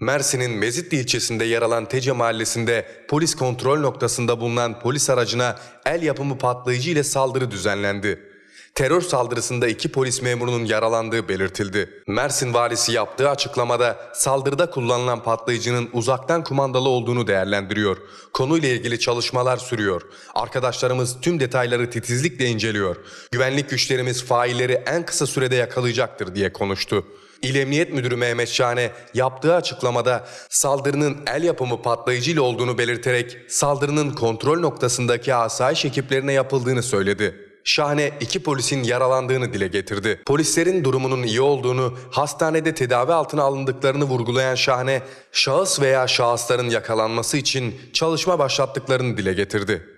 Mersin'in Mezitli ilçesinde yer alan Tece mahallesinde polis kontrol noktasında bulunan polis aracına el yapımı patlayıcı ile saldırı düzenlendi. Terör saldırısında iki polis memurunun yaralandığı belirtildi. Mersin valisi yaptığı açıklamada saldırıda kullanılan patlayıcının uzaktan kumandalı olduğunu değerlendiriyor. Konuyla ilgili çalışmalar sürüyor. Arkadaşlarımız tüm detayları titizlikle inceliyor. Güvenlik güçlerimiz failleri en kısa sürede yakalayacaktır diye konuştu. İl Emniyet Müdürü Mehmet Şahane yaptığı açıklamada saldırının el yapımı patlayıcı ile olduğunu belirterek saldırının kontrol noktasındaki asayiş ekiplerine yapıldığını söyledi. Şahane iki polisin yaralandığını dile getirdi. Polislerin durumunun iyi olduğunu, hastanede tedavi altına alındıklarını vurgulayan Şahane, şahıs veya şahısların yakalanması için çalışma başlattıklarını dile getirdi.